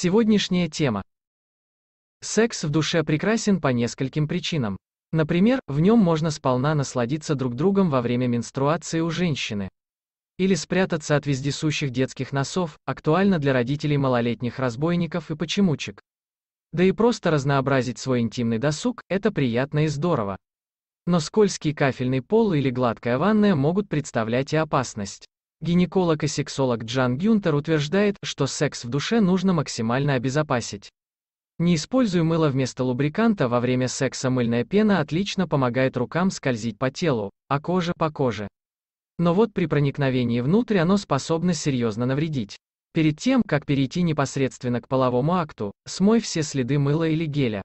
Сегодняшняя тема. Секс в душе прекрасен по нескольким причинам. Например, в нем можно сполна насладиться друг другом во время менструации у женщины. Или спрятаться от вездесущих детских носов, актуально для родителей малолетних разбойников и почемучек. Да и просто разнообразить свой интимный досуг, это приятно и здорово. Но скользкий кафельный пол или гладкая ванная могут представлять и опасность. Гинеколог и сексолог Джан Гюнтер утверждает, что секс в душе нужно максимально обезопасить. Не используй мыло вместо лубриканта во время секса мыльная пена отлично помогает рукам скользить по телу, а коже по коже. Но вот при проникновении внутрь оно способно серьезно навредить. Перед тем, как перейти непосредственно к половому акту, смой все следы мыла или геля.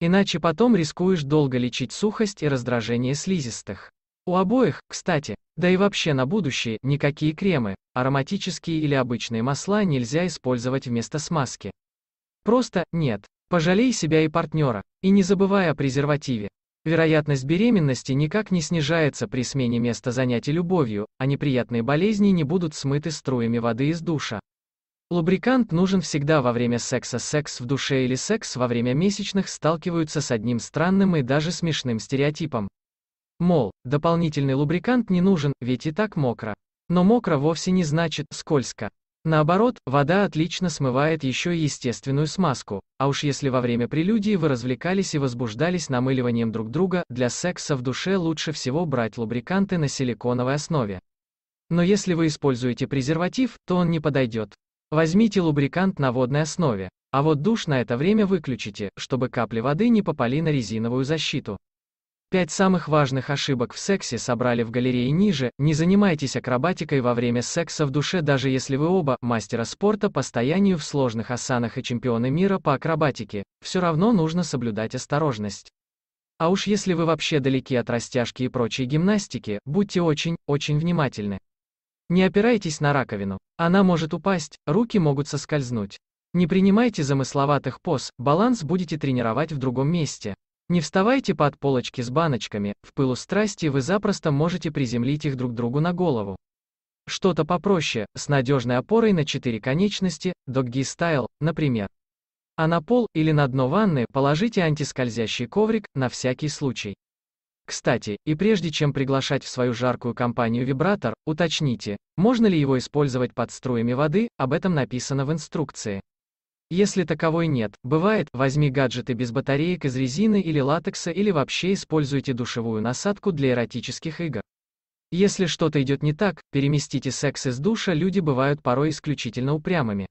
Иначе потом рискуешь долго лечить сухость и раздражение слизистых. У обоих, кстати, да и вообще на будущее, никакие кремы, ароматические или обычные масла нельзя использовать вместо смазки. Просто, нет. Пожалей себя и партнера, и не забывай о презервативе. Вероятность беременности никак не снижается при смене места занятий любовью, а неприятные болезни не будут смыты струями воды из душа. Лубрикант нужен всегда во время секса. Секс в душе или секс во время месячных сталкиваются с одним странным и даже смешным стереотипом. Мол, дополнительный лубрикант не нужен, ведь и так мокро. Но мокро вовсе не значит скользко. Наоборот, вода отлично смывает еще и естественную смазку, а уж если во время прелюдии вы развлекались и возбуждались намыливанием друг друга, для секса в душе лучше всего брать лубриканты на силиконовой основе. Но если вы используете презерватив, то он не подойдет. Возьмите лубрикант на водной основе, а вот душ на это время выключите, чтобы капли воды не попали на резиновую защиту. Пять самых важных ошибок в сексе собрали в галерее ниже. Не занимайтесь акробатикой во время секса в душе, даже если вы оба мастера спорта по стоянию в сложных осанах и чемпионы мира по акробатике. Все равно нужно соблюдать осторожность. А уж если вы вообще далеки от растяжки и прочей гимнастики, будьте очень, очень внимательны. Не опирайтесь на раковину. Она может упасть, руки могут соскользнуть. Не принимайте замысловатых поз, баланс будете тренировать в другом месте. Не вставайте под полочки с баночками, в пылу страсти вы запросто можете приземлить их друг другу на голову. Что-то попроще, с надежной опорой на четыре конечности, догги стайл, например. А на пол или на дно ванны положите антискользящий коврик, на всякий случай. Кстати, и прежде чем приглашать в свою жаркую компанию вибратор, уточните, можно ли его использовать под струями воды, об этом написано в инструкции. Если таковой нет, бывает, возьми гаджеты без батареек из резины или латекса или вообще используйте душевую насадку для эротических игр. Если что-то идет не так, переместите секс из душа, люди бывают порой исключительно упрямыми.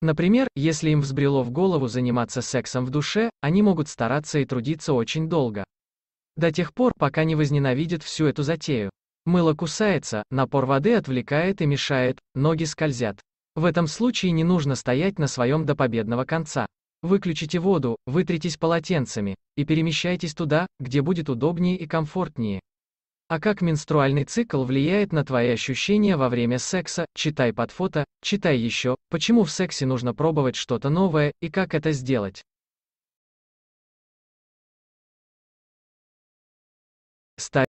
Например, если им взбрело в голову заниматься сексом в душе, они могут стараться и трудиться очень долго. До тех пор, пока не возненавидят всю эту затею. Мыло кусается, напор воды отвлекает и мешает, ноги скользят. В этом случае не нужно стоять на своем до победного конца. Выключите воду, вытритесь полотенцами и перемещайтесь туда, где будет удобнее и комфортнее. А как менструальный цикл влияет на твои ощущения во время секса, читай под фото, читай еще, почему в сексе нужно пробовать что-то новое и как это сделать. Ставь